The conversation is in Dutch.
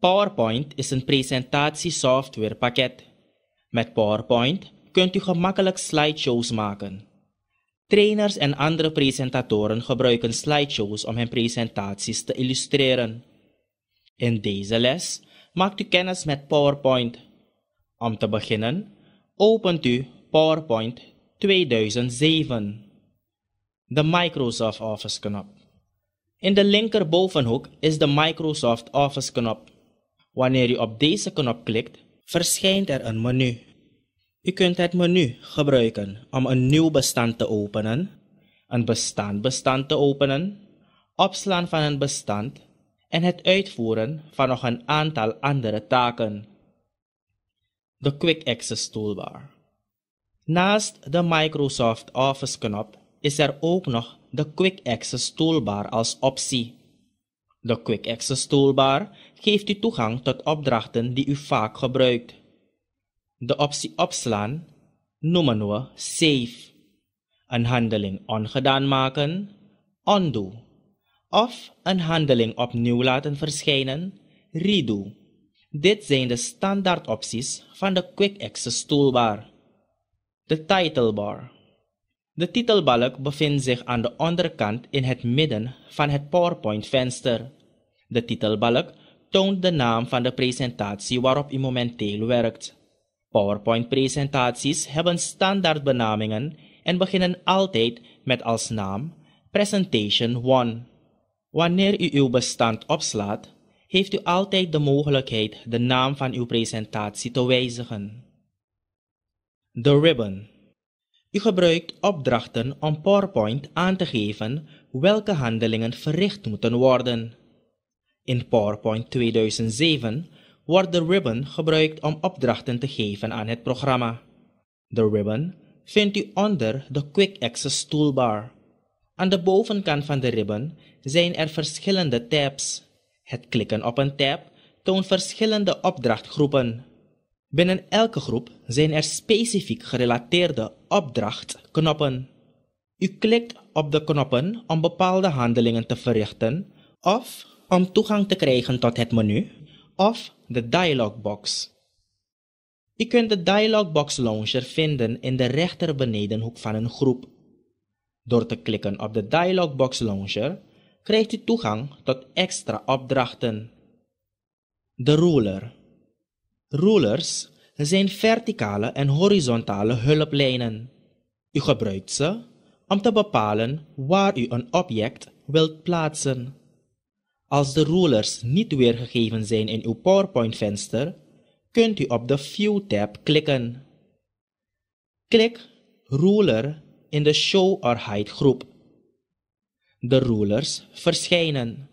PowerPoint is een presentatiesoftwarepakket. Met PowerPoint kunt u gemakkelijk slideshows maken. Trainers en andere presentatoren gebruiken slideshows om hun presentaties te illustreren. In deze les maakt u kennis met PowerPoint. Om te beginnen, opent u PowerPoint 2007. De Microsoft Office knop. In de linkerbovenhoek is de Microsoft Office knop. Wanneer u op deze knop klikt, verschijnt er een menu. U kunt het menu gebruiken om een nieuw bestand te openen, een bestaand bestand te openen, opslaan van een bestand en het uitvoeren van nog een aantal andere taken. De Quick Access Toolbar. Naast de Microsoft Office-knop is er ook nog de Quick Access Toolbar als optie. De Quick Access Toolbar geeft u toegang tot opdrachten die u vaak gebruikt. De optie opslaan noemen we save, een handeling ongedaan maken, undo, of een handeling opnieuw laten verschijnen, redo. Dit zijn de standaard opties van de Quick Access Toolbar. De titlebar. De titelbalk bevindt zich aan de onderkant in het midden van het PowerPoint-venster. De titelbalk toont de naam van de presentatie waarop u momenteel werkt. PowerPoint-presentaties hebben standaard benamingen en beginnen altijd met als naam Presentation 1. Wanneer u uw bestand opslaat, heeft u altijd de mogelijkheid de naam van uw presentatie te wijzigen. The ribbon. U gebruikt opdrachten om PowerPoint aan te geven welke handelingen verricht moeten worden. In PowerPoint 2007 wordt de ribbon gebruikt om opdrachten te geven aan het programma. De ribbon vindt u onder de Quick Access Toolbar. Aan de bovenkant van de ribbon zijn er verschillende tabs. Het klikken op een tab toont verschillende opdrachtgroepen. Binnen elke groep zijn er specifiek gerelateerde opdrachtknoppen. U klikt op de knoppen om bepaalde handelingen te verrichten of om toegang te krijgen tot het menu of de dialogbox. U kunt de dialogbox launcher vinden in de rechter benedenhoek van een groep. Door te klikken op de dialogbox launcher krijgt u toegang tot extra opdrachten. De ruler Rulers zijn verticale en horizontale hulplijnen. U gebruikt ze om te bepalen waar u een object wilt plaatsen. Als de rulers niet weergegeven zijn in uw PowerPoint-venster, kunt u op de View-tab klikken. Klik Ruler in de Show or Hide groep. De rulers verschijnen.